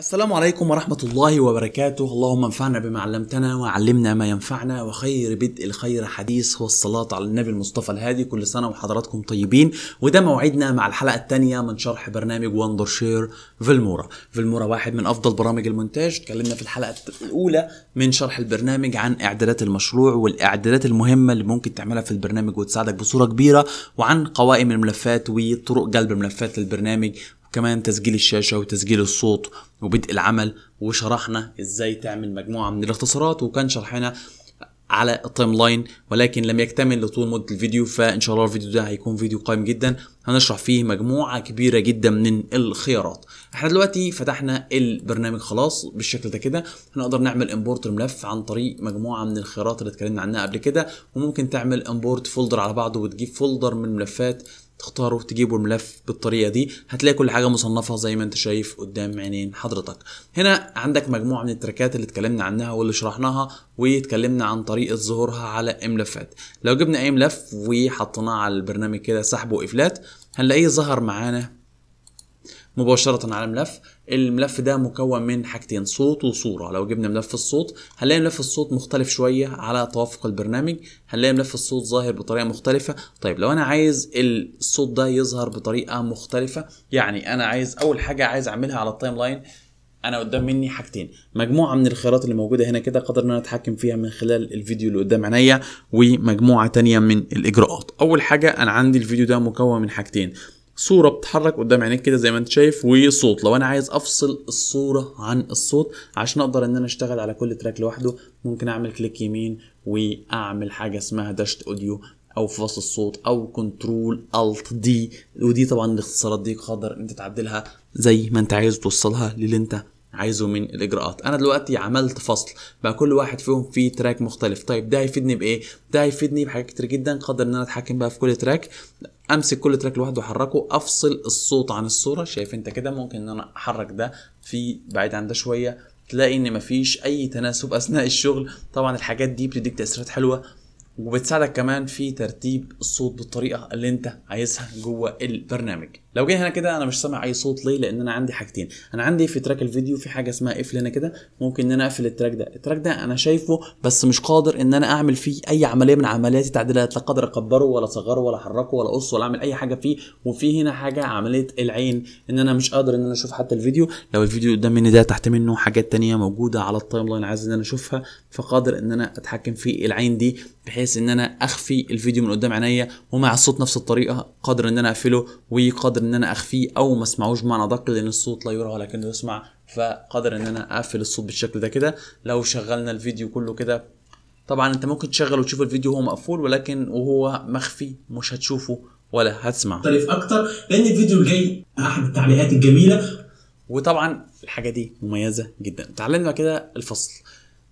السلام عليكم ورحمة الله وبركاته اللهم انفعنا بما علمتنا وعلمنا ما ينفعنا وخير بدء الخير حديث هو الصلاة على النبي المصطفى الهادي كل سنة وحضراتكم طيبين وده موعدنا مع الحلقة الثانية من شرح برنامج وندر شير فيلمورا فيلمورا واحد من أفضل برامج المونتاج اتكلمنا في الحلقة الأولى من شرح البرنامج عن إعدادات المشروع والإعدادات المهمة اللي ممكن تعملها في البرنامج وتساعدك بصورة كبيرة وعن قوائم الملفات وطرق جلب الملفات للبرنامج وكمان تسجيل الشاشة وتسجيل الصوت وبدء العمل وشرحنا ازاي تعمل مجموعة من الاختصارات وكان شرحنا على التايم لاين ولكن لم يكتمل لطول مده الفيديو فان شاء الله الفيديو ده هيكون فيديو قائم جدا هنشرح فيه مجموعه كبيره جدا من الخيارات احنا دلوقتي فتحنا البرنامج خلاص بالشكل ده كده هنقدر نعمل امبورت الملف عن طريق مجموعه من الخيارات اللي اتكلمنا عنها قبل كده وممكن تعمل امبورت فولدر على بعضه وتجيب فولدر من ملفات تختاروا تجيبوا الملف بالطريقه دي هتلاقي كل حاجه مصنفه زي ما انت شايف قدام عينين حضرتك هنا عندك مجموعه من التراكات اللي اتكلمنا عنها واللي شرحناها واتكلمنا عن طريقه ظهورها على الملفات لو جبنا اي ملف وحطيناه على البرنامج كده سحب وافلات هنلاقيه ظهر معانا مباشره على الملف الملف ده مكون من حاجتين صوت وصوره لو جبنا ملف الصوت هنلاقي ملف الصوت مختلف شويه على توافق البرنامج هنلاقي ملف الصوت ظاهر بطريقه مختلفه طيب لو انا عايز الصوت ده يظهر بطريقه مختلفه يعني انا عايز اول حاجه عايز اعملها على التايم لاين انا قدام مني حاجتين مجموعه من الخيارات اللي موجوده هنا كده قدر ان انا اتحكم فيها من خلال الفيديو اللي قدام عينيا ومجموعه تانية من الاجراءات اول حاجه انا عندي الفيديو ده مكون من حاجتين صوره بتتحرك قدام عينيك كده زي ما انت شايف وصوت لو انا عايز افصل الصوره عن الصوت عشان اقدر ان انا اشتغل على كل تراك لوحده ممكن اعمل كليك يمين واعمل حاجه اسمها داشت اوديو او فصل الصوت او كنترول الت دي ودي طبعا الاختصارات دي قادر انت تعدلها زي ما انت عايز توصلها للي انت عايزه من الاجراءات انا دلوقتي عملت فصل بقى كل واحد فيهم في تراك مختلف طيب ده هيفيدني بايه ده هيفيدني بحاجات كتير جدا قدر ان انا اتحكم بقى في كل تراك امسك كل تراك لوحده واحركه افصل الصوت عن الصوره شايف انت كده ممكن ان انا احرك ده في بعيد عن ده شويه تلاقي ان مفيش اي تناسب اثناء الشغل طبعا الحاجات دي بتديك تاثيرات حلوه وبتساعدك كمان في ترتيب الصوت بالطريقه اللي انت عايزها جوه البرنامج لو جاي هنا كده انا مش سامع اي صوت ليه لان انا عندي حاجتين انا عندي في تراك الفيديو في حاجه اسمها قفل هنا كده ممكن ان انا اقفل التراك ده التراك ده انا شايفه بس مش قادر ان انا اعمل فيه اي عمليه من عمليات التعديلات لا قادر اكبره ولا اصغره ولا احركه ولا اقصه ولا اعمل اي حاجه فيه وفي هنا حاجه عمليه العين ان انا مش قادر ان انا اشوف حتى الفيديو لو الفيديو قدام مني ده تحت منه حاجات تانية موجوده على التايم لاين عايز ان انا اشوفها فقادر ان انا اتحكم في العين دي بحيث ان انا اخفي الفيديو من قدام عينيا ومع الصوت نفس الطريقه قادر ان انا اقفله وقادر ان انا اخفيه او ما اسمعوش بمعنى ادق لان الصوت لا يرى ولكنه يسمع فقدر ان انا اقفل الصوت بالشكل ده كده لو شغلنا الفيديو كله كده طبعا انت ممكن تشغل وتشوف الفيديو وهو مقفول ولكن وهو مخفي مش هتشوفه ولا هتسمعه مختلف اكتر لان الفيديو الجاي احد التعليقات الجميله وطبعا الحاجه دي مميزه جدا تعلمنا كده الفصل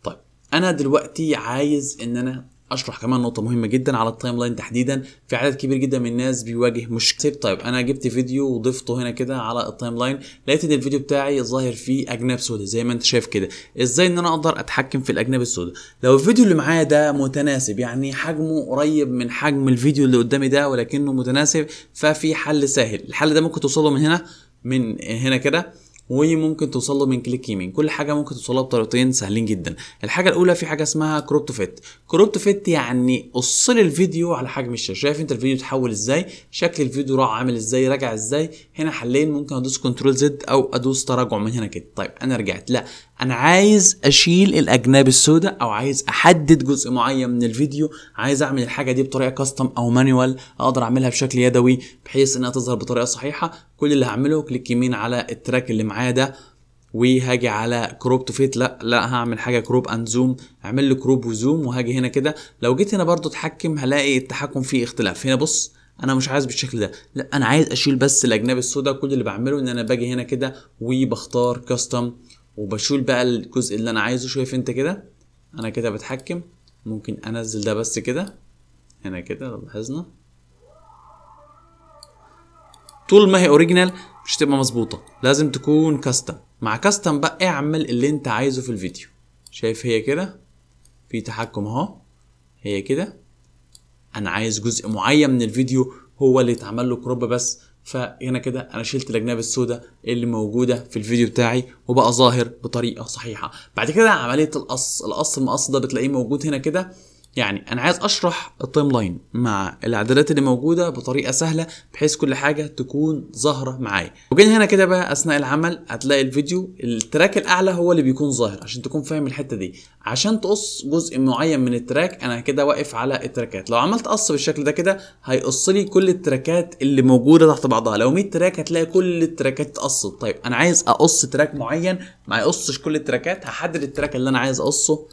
طيب انا دلوقتي عايز ان انا اشرح كمان نقطه مهمه جدا على التايم لاين تحديدا في عدد كبير جدا من الناس بيواجه مشكله طيب, طيب، انا جبت فيديو وضفته هنا كده على التايم لاين لقيت ان الفيديو بتاعي ظاهر فيه اجناب سوداء زي ما انت شايف كده ازاي ان انا اقدر اتحكم في الاجناب السوداء لو الفيديو اللي معايا ده متناسب يعني حجمه قريب من حجم الفيديو اللي قدامي ده ولكنه متناسب ففي حل سهل الحل ده ممكن توصله من هنا من هنا كده وممكن توصل له من كليك يمين كل حاجه ممكن توصلها بطريقتين سهلين جدا الحاجه الاولى في حاجه اسمها كروبتو فيت كروبتو فيت يعني قص لي الفيديو على حجم الشاشه شايف انت الفيديو اتحول ازاي شكل الفيديو راح عامل ازاي راجع ازاي هنا حلين ممكن ادوس كنترول زد او ادوس تراجع من هنا كده طيب انا رجعت لا انا عايز اشيل الاجناب السوداء او عايز احدد جزء معين من الفيديو عايز اعمل الحاجه دي بطريقه كاستم او مانيوال اقدر اعملها بشكل يدوي بحيث انها تظهر بطريقه صحيحه كل اللي هعمله كليك يمين على التراك اللي معايا ده وهاجي على كروب تو فيت لا لا هعمل حاجه كروب اند زوم اعمل لي كروب وزوم وهاجي هنا كده لو جيت هنا برضو اتحكم هلاقي التحكم فيه اختلاف هنا بص انا مش عايز بالشكل ده لا انا عايز اشيل بس الاجناب السوداء كل اللي بعمله ان انا باجي هنا كده وبختار كاستم وبشول بقى الجزء اللي انا عايزه شايف انت كده انا كده بتحكم ممكن انزل ده بس كده هنا كده لو لاحظنا طول ما هي اوريجينال مش هتبقى مظبوطه لازم تكون كاستم مع كاستم بقى اعمل اللي انت عايزه في الفيديو شايف هي كده في تحكم اهو هي كده انا عايز جزء معين من الفيديو هو اللي يتعمل له كروب بس فهنا كده انا شلت الاجناب السوداء اللي موجوده في الفيديو بتاعي وبقى ظاهر بطريقه صحيحه بعد كده عمليه القص القص المقص ده بتلاقيه موجود هنا كده يعني انا عايز اشرح التايم لاين مع الاعدادات اللي موجوده بطريقه سهله بحيث كل حاجه تكون ظاهره معايا وجينا هنا كده بقى اثناء العمل هتلاقي الفيديو التراك الاعلى هو اللي بيكون ظاهر عشان تكون فاهم الحته دي عشان تقص جزء معين من التراك انا كده واقف على التراكات لو عملت قص بالشكل ده كده هيقص لي كل التراكات اللي موجوده تحت بعضها لو 100 تراك هتلاقي كل التراكات اتقصت طيب انا عايز اقص تراك معين ما يقصش كل التراكات هحدد التراك اللي انا عايز اقصه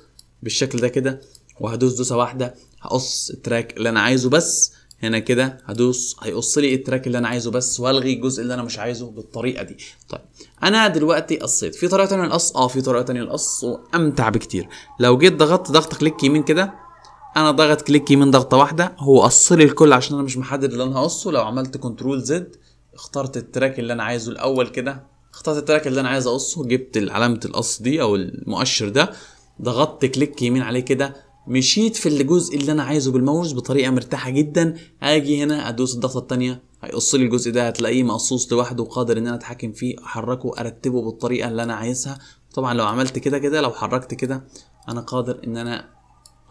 بالشكل ده كده وهدوس دوسه واحده هقص التراك اللي انا عايزه بس هنا كده هدوس هيقص لي التراك اللي انا عايزه بس والغي الجزء اللي انا مش عايزه بالطريقه دي طيب انا دلوقتي قصيت في طريقه تانية للقص اه في طريقه تانية للقص وامتع بكتير لو جيت ضغطت ضغط كليك يمين كده انا ضغط كليك يمين ضغطه واحده هو قص لي الكل عشان انا مش محدد اللي انا هقصه لو عملت كنترول زد اخترت التراك اللي انا عايزه الاول كده اخترت التراك اللي انا عايز اقصه جبت علامه القص دي او المؤشر ده ضغطت كليك يمين عليه كده مشيت في الجزء اللي انا عايزه بالماوس بطريقه مرتاحه جدا هاجي هنا ادوس الضغطه الثانيه هيقص لي الجزء ده هتلاقيه مقصوص لوحده وقادر ان انا اتحكم فيه احركه ارتبه بالطريقه اللي انا عايزها طبعا لو عملت كده كده لو حركت كده انا قادر ان انا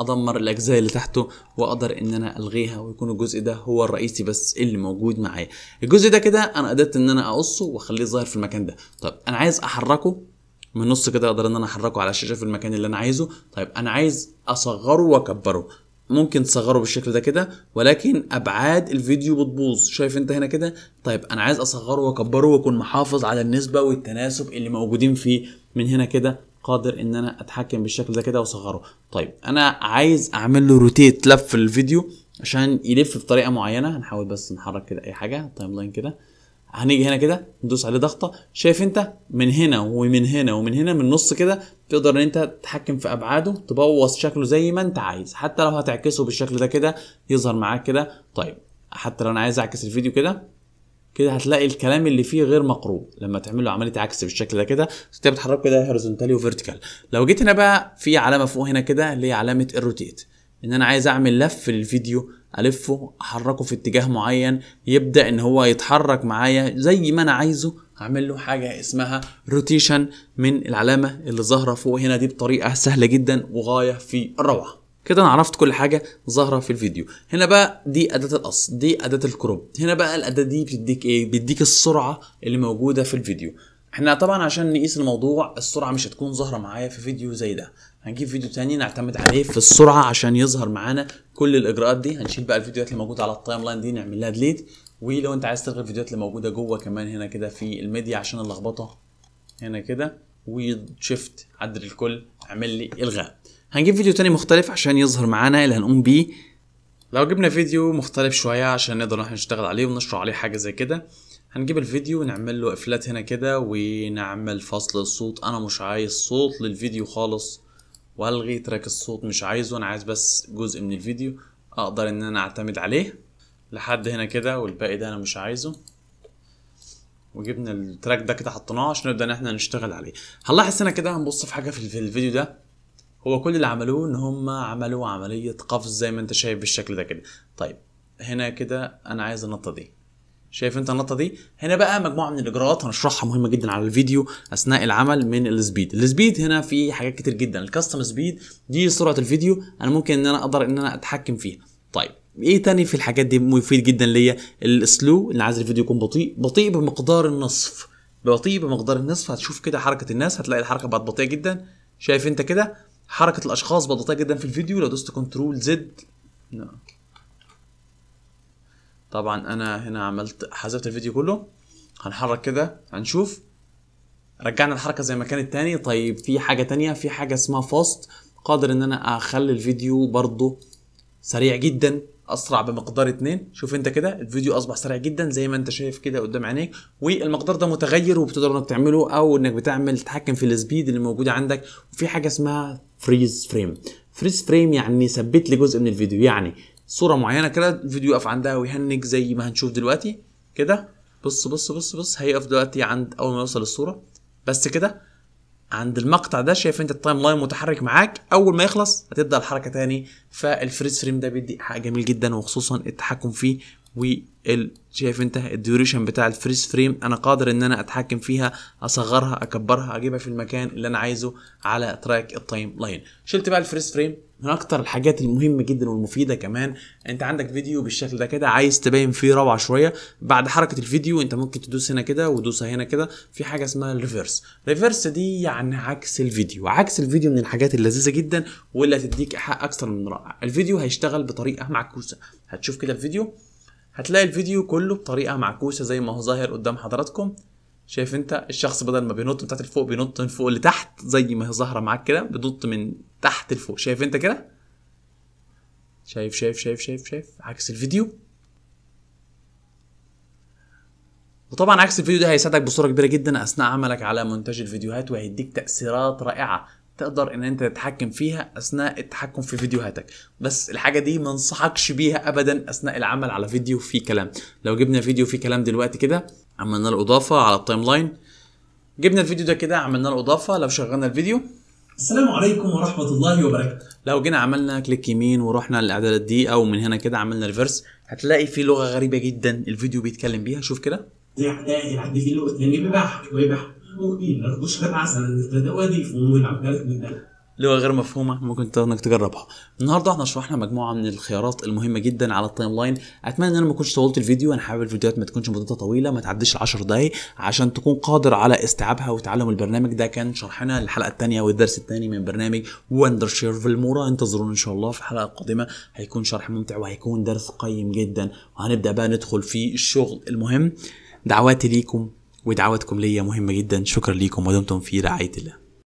ادمر الاجزاء اللي تحته واقدر ان انا الغيها ويكون الجزء ده هو الرئيسي بس اللي موجود معايا الجزء ده كده انا قدرت ان انا اقصه واخليه ظاهر في المكان ده طب انا عايز احركه من نص كده اقدر ان انا احركه على الشاشه في المكان اللي انا عايزه طيب انا عايز اصغره واكبره ممكن تصغره بالشكل ده كده ولكن ابعاد الفيديو بتبوظ شايف انت هنا كده طيب انا عايز اصغره واكبره واكون محافظ على النسبه والتناسب اللي موجودين فيه من هنا كده قادر ان انا اتحكم بالشكل ده كده واصغره طيب انا عايز اعمل له روتيت لف الفيديو عشان يلف بطريقه معينه هنحاول بس نحرك كده اي حاجه تايم لاين كده هنيجي هنا كده ندوس عليه ضغطه شايف انت من هنا ومن هنا ومن هنا من النص كده تقدر ان انت تتحكم في ابعاده تبوظ شكله زي ما انت عايز حتى لو هتعكسه بالشكل ده كده يظهر معاك كده طيب حتى لو انا عايز اعكس الفيديو كده كده هتلاقي الكلام اللي فيه غير مقروء لما تعمل له عمليه عكس بالشكل ده كده انت بتحركه كده هوريزونتالي وفيرتيكال لو جيت هنا بقى في علامه فوق هنا كده اللي هي علامه الروتيت ان انا عايز اعمل لف للفيديو الفه احركه في اتجاه معين يبدا ان هو يتحرك معايا زي ما انا عايزه هعمل له حاجه اسمها روتيشن من العلامه اللي ظاهره فوق هنا دي بطريقه سهله جدا وغايه في الروعه كده انا عرفت كل حاجه ظاهره في الفيديو هنا بقى دي اداه القص دي اداه الكروب هنا بقى الاداه دي بتديك ايه بتديك السرعه اللي موجوده في الفيديو احنا طبعا عشان نقيس الموضوع السرعه مش هتكون ظاهره معايا في فيديو زي ده هنجيب فيديو تاني نعتمد عليه في السرعه عشان يظهر معانا كل الاجراءات دي هنشيل بقى الفيديوهات اللي موجوده على التايم لاين دي نعمل لها ديليت ولو انت عايز تلغي الفيديوهات اللي موجوده جوه كمان هنا كده في الميديا عشان اللخبطه هنا كده وشيفت عدل الكل اعمل لي الغاء هنجيب فيديو تاني مختلف عشان يظهر معانا اللي هنقوم بيه لو جبنا فيديو مختلف شويه عشان نقدر احنا نشتغل عليه ونشرح عليه حاجه زي كده هنجيب الفيديو ونعمل له افلات هنا كده ونعمل فصل الصوت انا مش عايز صوت للفيديو خالص والغي تراك الصوت مش عايزه انا عايز بس جزء من الفيديو اقدر ان انا اعتمد عليه لحد هنا كده والباقي ده انا مش عايزه وجبنا التراك ده كده حطيناه عشان نبدا ان احنا نشتغل عليه هنلاحظ هنا كده هنبص في حاجه في الفيديو ده هو كل اللي عملوه ان هم عملوا عمليه قفز زي ما انت شايف بالشكل ده كده طيب هنا كده انا عايز النطه دي شايف انت النقطه دي هنا بقى مجموعه من الاجراءات هنشرحها مهمه جدا على الفيديو اثناء العمل من السبيد السبيد هنا في حاجات كتير جدا الكاستم سبيد دي سرعه الفيديو انا ممكن ان انا اقدر ان انا اتحكم فيها طيب ايه تاني في الحاجات دي مفيد جدا ليا السلو اللي عايز الفيديو يكون بطيء بطيء بمقدار النصف بطيء بمقدار النصف هتشوف كده حركه الناس هتلاقي الحركه بقت بطيئه جدا شايف انت كده حركه الاشخاص بطيئه جدا في الفيديو لو دوست كنترول زد نعم. طبعا انا هنا عملت حذفت الفيديو كله هنحرك كده هنشوف رجعنا الحركه زي ما كانت تاني طيب في حاجه تانية في حاجه اسمها فاست قادر ان انا اخلي الفيديو برضه سريع جدا اسرع بمقدار اتنين شوف انت كده الفيديو اصبح سريع جدا زي ما انت شايف كده قدام عينيك والمقدار ده متغير وبتقدر انك تعمله او انك بتعمل تتحكم في السبيد اللي موجوده عندك وفي حاجه اسمها فريز فريم فريز فريم يعني ثبت لي جزء من الفيديو يعني صوره معينه كده الفيديو يقف عندها ويهنج زي ما هنشوف دلوقتي كده بص بص بص بص هيقف دلوقتي عند اول ما يوصل الصوره بس كده عند المقطع ده شايف انت التايم لاين متحرك معاك اول ما يخلص هتبدا الحركه تاني فالفريز فريم ده بيدي حق جميل جدا وخصوصا التحكم فيه وال شايف انت الديوريشن بتاع الفريز فريم انا قادر ان انا اتحكم فيها اصغرها اكبرها اجيبها في المكان اللي انا عايزه على تراك التايم لاين شلت بقى الفريز فريم من اكتر الحاجات المهمه جدا والمفيده كمان انت عندك فيديو بالشكل ده كده عايز تبين فيه روعه شويه بعد حركه الفيديو انت ممكن تدوس هنا كده ودوس هنا كده في حاجه اسمها الريفرس ريفرس دي يعني عكس الفيديو عكس الفيديو من الحاجات اللذيذه جدا واللي هتديك حق اكثر من رائع الفيديو هيشتغل بطريقه معكوسه هتشوف كده الفيديو هتلاقي الفيديو كله بطريقه معكوسه زي ما هو ظاهر قدام حضراتكم شايف انت الشخص بدل ما بينط من تحت لفوق بينط من فوق لتحت زي ما هي ظاهره معاك كده بينط من تحت لفوق شايف انت كده شايف شايف شايف شايف شايف عكس الفيديو وطبعا عكس الفيديو ده هيساعدك بصوره كبيره جدا اثناء عملك على مونتاج الفيديوهات وهيديك تاثيرات رائعه تقدر ان انت تتحكم فيها اثناء التحكم في فيديوهاتك بس الحاجه دي ما انصحكش بيها ابدا اثناء العمل على فيديو فيه كلام لو جبنا فيديو فيه كلام دلوقتي كده عملنا له اضافه على التايم لاين جبنا الفيديو ده كده عملنا له اضافه لو شغلنا الفيديو السلام عليكم ورحمه الله وبركاته لو جينا عملنا كليك يمين ورحنا للاعدادات دي او من هنا كده عملنا ريفرس هتلاقي في لغه غريبه جدا الفيديو بيتكلم بيها شوف كده اللي هو غير مفهومة ممكن انك تجربها. النهارده احنا شرحنا مجموعة من الخيارات المهمة جدا على التايم لاين، اتمنى ان انا ما كنتش طولت الفيديو، انا حابب الفيديوهات ما تكونش مدتها طويلة، ما تعديش 10 دقايق عشان تكون قادر على استيعابها وتعلم البرنامج ده كان شرحنا الحلقة الثانية والدرس الثاني من برنامج وندر شير فيلمورا، انتظرونا ان شاء الله في الحلقة القادمة هيكون شرح ممتع وهيكون درس قيم جدا، وهنبدأ بقى ندخل في الشغل المهم. دعواتي ليكم ودعوتكم ليا مهمة جدا شكرا ليكم ودمتم في رعاية الله